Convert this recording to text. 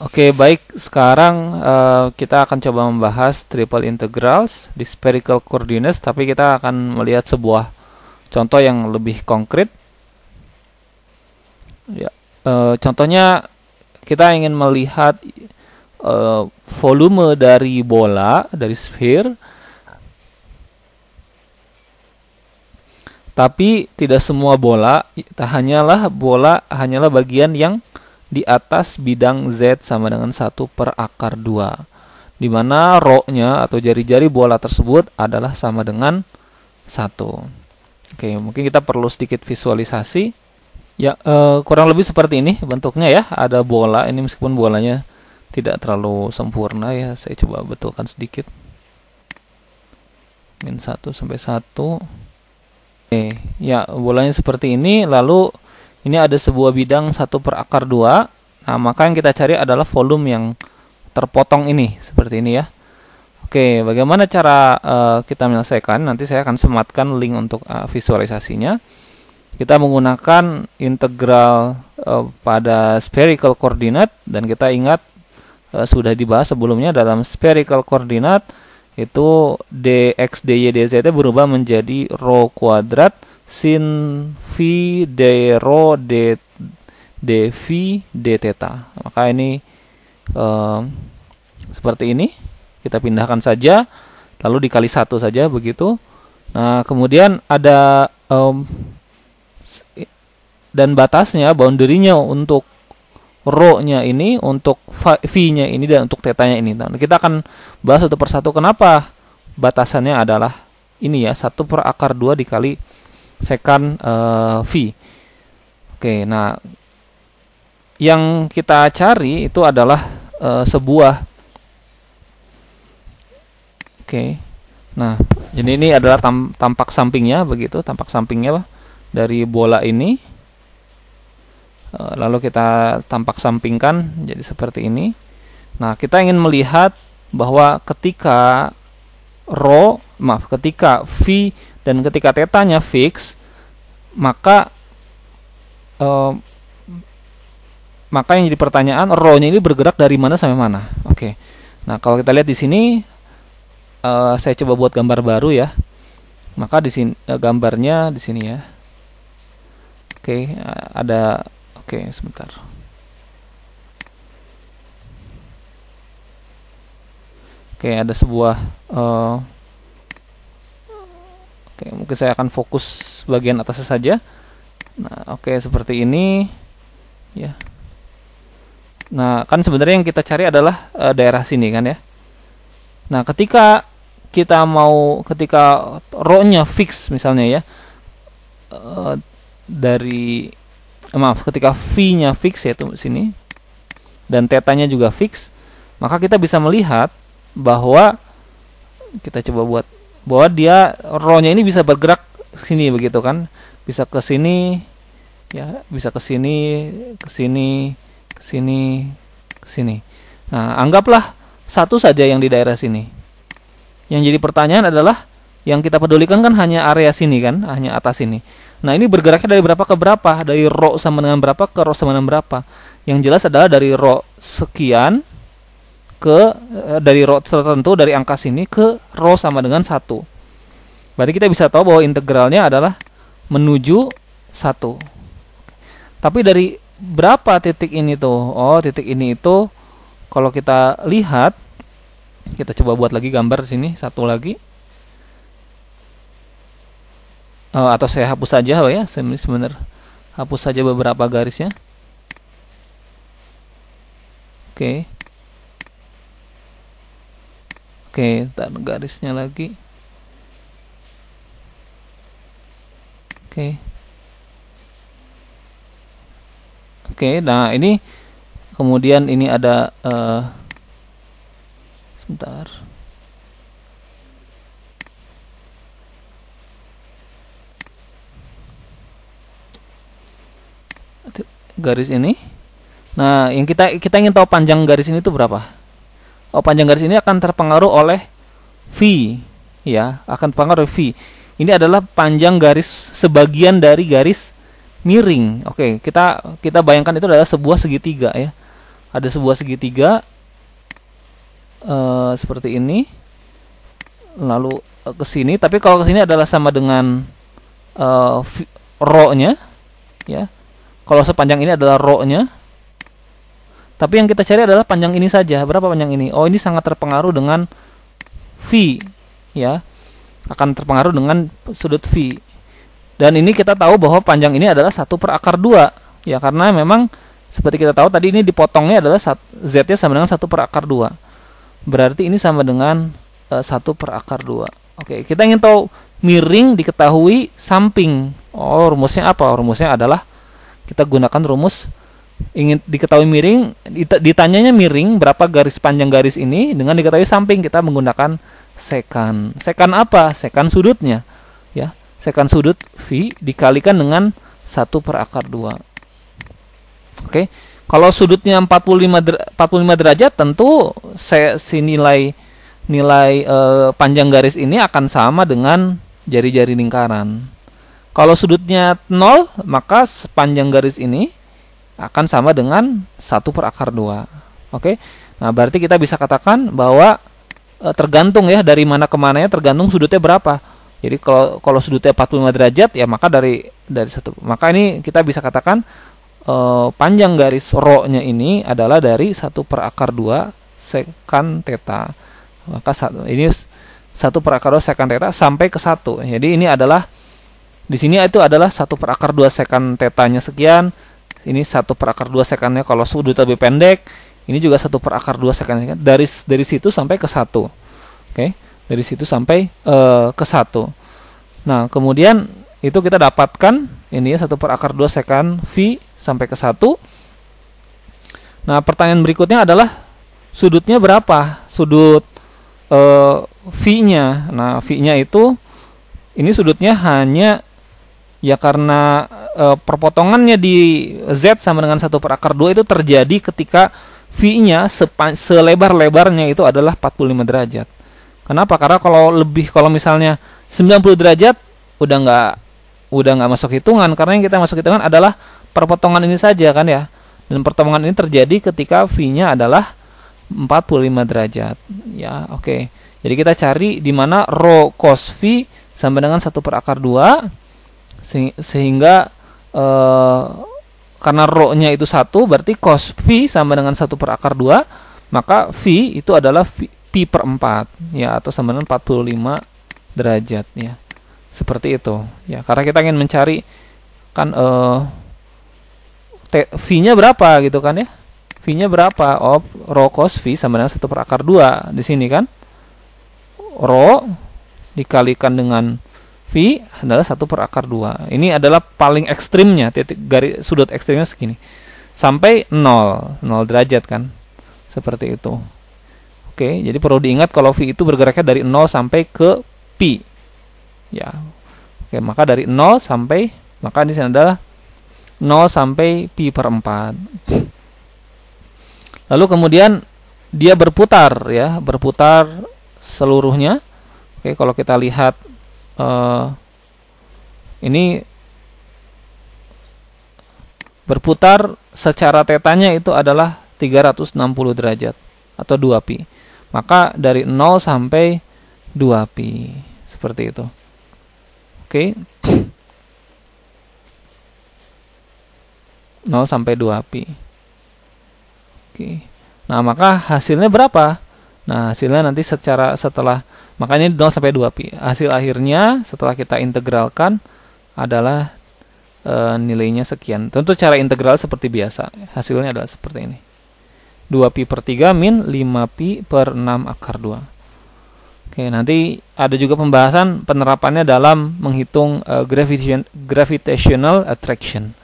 Oke, okay, baik. Sekarang uh, kita akan coba membahas triple integrals di spherical coordinates, tapi kita akan melihat sebuah contoh yang lebih konkret. Ya, uh, contohnya kita ingin melihat uh, volume dari bola dari sphere, tapi tidak semua bola, hanyalah bola hanyalah bagian yang di atas bidang Z sama dengan 1 per akar 2 dimana mana roknya atau jari-jari bola tersebut adalah sama dengan 1 oke mungkin kita perlu sedikit visualisasi ya e, kurang lebih seperti ini bentuknya ya ada bola ini meskipun bolanya tidak terlalu sempurna ya saya coba betulkan sedikit min 1 sampai 1 oke ya bolanya seperti ini lalu ini ada sebuah bidang satu per akar dua. Nah, maka yang kita cari adalah volume yang terpotong ini, seperti ini ya. Oke, bagaimana cara uh, kita menyelesaikan? Nanti saya akan sematkan link untuk uh, visualisasinya. Kita menggunakan integral uh, pada spherical coordinate dan kita ingat uh, sudah dibahas sebelumnya dalam spherical coordinate itu dx dy dz berubah menjadi rho kuadrat sin phi d rho d d phi d theta. Maka ini um, seperti ini. Kita pindahkan saja lalu dikali satu saja begitu. Nah, kemudian ada um, dan batasnya, boundary-nya untuk rho-nya ini, untuk v-nya ini dan untuk tetanya ini. Nah, kita akan bahas satu persatu kenapa batasannya adalah ini ya, satu per akar dua dikali second uh, V. Oke, nah yang kita cari itu adalah uh, sebuah Oke. Nah, jadi ini adalah tam tampak sampingnya begitu, tampak sampingnya bah, dari bola ini. Uh, lalu kita tampak sampingkan jadi seperti ini. Nah, kita ingin melihat bahwa ketika rho maaf ketika v dan ketika tetanya fix maka e, maka yang jadi pertanyaan rho-nya ini bergerak dari mana sampai mana oke nah kalau kita lihat di sini e, saya coba buat gambar baru ya maka di sini e, gambarnya di sini ya oke ada oke sebentar oke ada sebuah uh, Oke, mungkin saya akan fokus bagian atasnya saja. Nah, oke seperti ini. Ya. Nah, kan sebenarnya yang kita cari adalah e, daerah sini kan ya. Nah, ketika kita mau ketika row-nya fix misalnya ya. E, dari eh, maaf, ketika v-nya fix yaitu sini dan tetanya juga fix, maka kita bisa melihat bahwa kita coba buat bahwa dia rohnya ini bisa bergerak sini begitu kan bisa ke sini ya bisa ke sini ke sini ke sini ke sini nah anggaplah satu saja yang di daerah sini yang jadi pertanyaan adalah yang kita pedulikan kan hanya area sini kan hanya atas sini nah ini bergeraknya dari berapa ke berapa dari roh sama dengan berapa ke roh sama dengan berapa yang jelas adalah dari roh sekian ke eh, dari row tertentu dari angka sini ke row sama dengan satu. Berarti kita bisa tahu bahwa integralnya adalah menuju satu. Tapi dari berapa titik ini tuh? Oh, titik ini itu kalau kita lihat kita coba buat lagi gambar sini satu lagi. Oh, atau saya hapus saja ya, sebenarnya hapus saja beberapa garisnya. Oke. Okay Oke, tak garisnya lagi. Oke. Oke, nah ini kemudian ini ada uh, sebentar. garis ini. Nah, yang kita kita ingin tahu panjang garis ini itu berapa? oh, panjang garis ini akan terpengaruh oleh V ya akan pengaruh V ini adalah panjang garis sebagian dari garis miring oke kita kita bayangkan itu adalah sebuah segitiga ya ada sebuah segitiga uh, seperti ini lalu eh, ke sini tapi kalau ke sini adalah sama dengan uh, v, nya ya kalau sepanjang ini adalah ro-nya tapi yang kita cari adalah panjang ini saja. Berapa panjang ini? Oh, ini sangat terpengaruh dengan V, ya. Akan terpengaruh dengan sudut V. Dan ini kita tahu bahwa panjang ini adalah satu per akar dua, ya karena memang seperti kita tahu tadi ini dipotongnya adalah z-nya sama dengan satu per akar dua. Berarti ini sama dengan eh, satu per akar dua. Oke, kita ingin tahu miring diketahui samping. Oh, rumusnya apa? Rumusnya adalah kita gunakan rumus ingin diketahui miring ditanyanya miring berapa garis panjang garis ini dengan diketahui samping kita menggunakan sekan sekan apa sekan sudutnya ya sekan sudut v dikalikan dengan satu per akar 2 oke kalau sudutnya 45 der, 45 derajat tentu saya si nilai nilai e, panjang garis ini akan sama dengan jari-jari lingkaran kalau sudutnya 0 maka sepanjang garis ini akan sama dengan satu per akar 2. Oke. Okay? Nah, berarti kita bisa katakan bahwa e, tergantung ya dari mana ke ya tergantung sudutnya berapa. Jadi kalau kalau sudutnya 45 derajat ya maka dari dari satu maka ini kita bisa katakan e, panjang garis ro-nya ini adalah dari satu per akar 2 sekan teta. Maka satu ini satu per akar dua sekan teta sampai ke satu. Jadi ini adalah di sini itu adalah satu per akar 2 sekan tetanya sekian, ini satu per akar dua sekannya kalau sudut lebih pendek ini juga satu per akar dua sekannya dari dari situ sampai ke satu oke okay? dari situ sampai uh, ke satu nah kemudian itu kita dapatkan ini ya, satu per akar dua sekan v sampai ke satu nah pertanyaan berikutnya adalah sudutnya berapa sudut uh, v-nya nah v-nya itu ini sudutnya hanya ya karena uh, perpotongannya di Z sama dengan 1 per akar 2 itu terjadi ketika V-nya selebar-lebarnya itu adalah 45 derajat. Kenapa? Karena kalau lebih kalau misalnya 90 derajat udah nggak udah nggak masuk hitungan karena yang kita masuk hitungan adalah perpotongan ini saja kan ya. Dan pertemuan ini terjadi ketika V-nya adalah 45 derajat. Ya, oke. Okay. Jadi kita cari di mana rho cos V sama dengan 1 per akar 2 sehingga Eh, karena karena nya itu satu berarti cos v sama dengan satu per akar dua maka v itu adalah v, pi per empat, ya atau sama dengan 45 derajat ya seperti itu ya karena kita ingin mencari kan eh v-nya berapa gitu kan ya v-nya berapa oh rho cos v sama dengan satu per akar dua di sini kan rho dikalikan dengan V adalah satu per akar dua. Ini adalah paling ekstrimnya, titik garis sudut ekstrimnya segini. Sampai 0, 0 derajat kan. Seperti itu. Oke, jadi perlu diingat kalau V itu bergeraknya dari 0 sampai ke pi Ya. Oke, maka dari 0 sampai maka di sini adalah 0 sampai pi per 4. Lalu kemudian dia berputar ya, berputar seluruhnya. Oke, kalau kita lihat Eh, ini berputar secara tetanya itu adalah 360 derajat atau 2 pi. Maka dari 0 sampai 2 pi seperti itu. Oke. Okay. 0 sampai 2 pi. Oke. Nah, maka hasilnya berapa? Nah, hasilnya nanti secara setelah makanya 0 sampai 2 pi. Hasil akhirnya setelah kita integralkan adalah e, nilainya sekian. Tentu cara integral seperti biasa. Hasilnya adalah seperti ini. 2 pi per 3 min 5 pi per 6 akar 2. Oke, nanti ada juga pembahasan penerapannya dalam menghitung e, gravitational attraction.